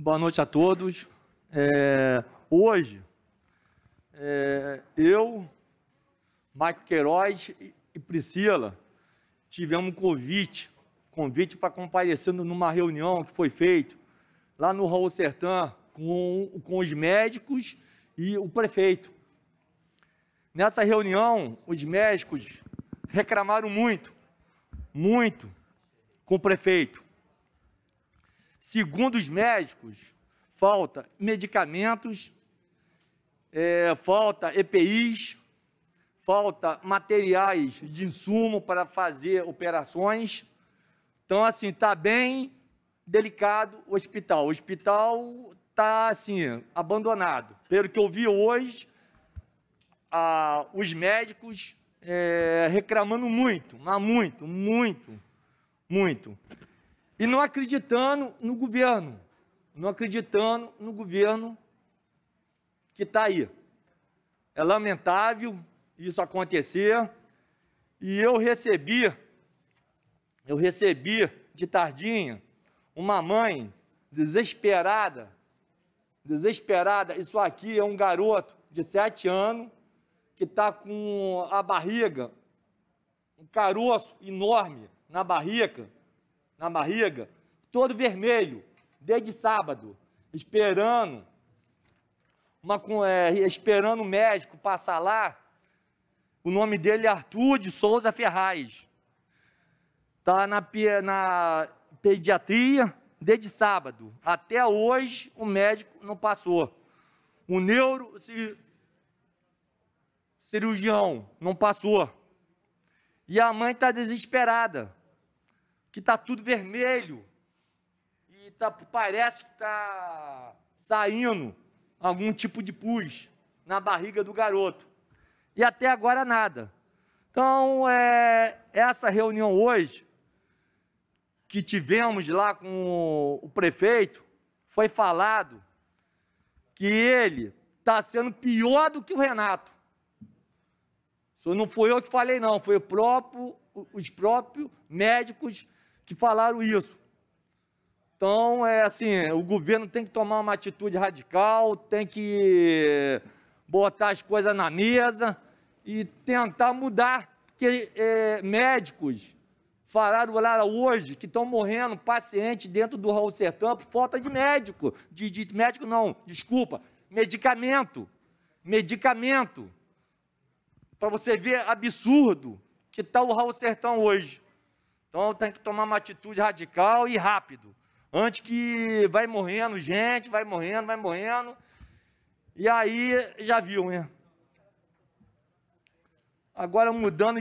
Boa noite a todos. É, hoje, é, eu, Mike Queiroz e Priscila tivemos um convite, convite para comparecer numa reunião que foi feita lá no Raul Sertã com, com os médicos e o prefeito. Nessa reunião, os médicos reclamaram muito, muito com o prefeito. Segundo os médicos, falta medicamentos, é, falta EPIs, falta materiais de insumo para fazer operações. Então, assim, está bem delicado o hospital. O hospital está, assim, abandonado. Pelo que eu vi hoje, a, os médicos é, reclamando muito, mas muito, muito, muito. E não acreditando no governo, não acreditando no governo que está aí. É lamentável isso acontecer. E eu recebi, eu recebi de tardinha uma mãe desesperada, desesperada. Isso aqui é um garoto de sete anos que está com a barriga, um caroço enorme na barriga, na barriga, todo vermelho, desde sábado, esperando uma, é, esperando o médico passar lá. O nome dele é Arthur de Souza Ferraz. Está na, na pediatria desde sábado. Até hoje o médico não passou. O neurocirurgião não passou. E a mãe está desesperada que está tudo vermelho e tá, parece que está saindo algum tipo de pus na barriga do garoto. E até agora nada. Então, é, essa reunião hoje, que tivemos lá com o prefeito, foi falado que ele está sendo pior do que o Renato. Isso não foi eu que falei, não, foi o próprio, os próprios médicos que falaram isso. Então, é assim, o governo tem que tomar uma atitude radical, tem que botar as coisas na mesa e tentar mudar, porque é, médicos falaram lá hoje que estão morrendo pacientes dentro do Raul Sertão por falta de médico, de, de médico não, desculpa, medicamento, medicamento, para você ver absurdo que está o Raul Sertão hoje. Então tem que tomar uma atitude radical e rápido. Antes que vai morrendo gente, vai morrendo, vai morrendo. E aí já viu, né? Agora mudando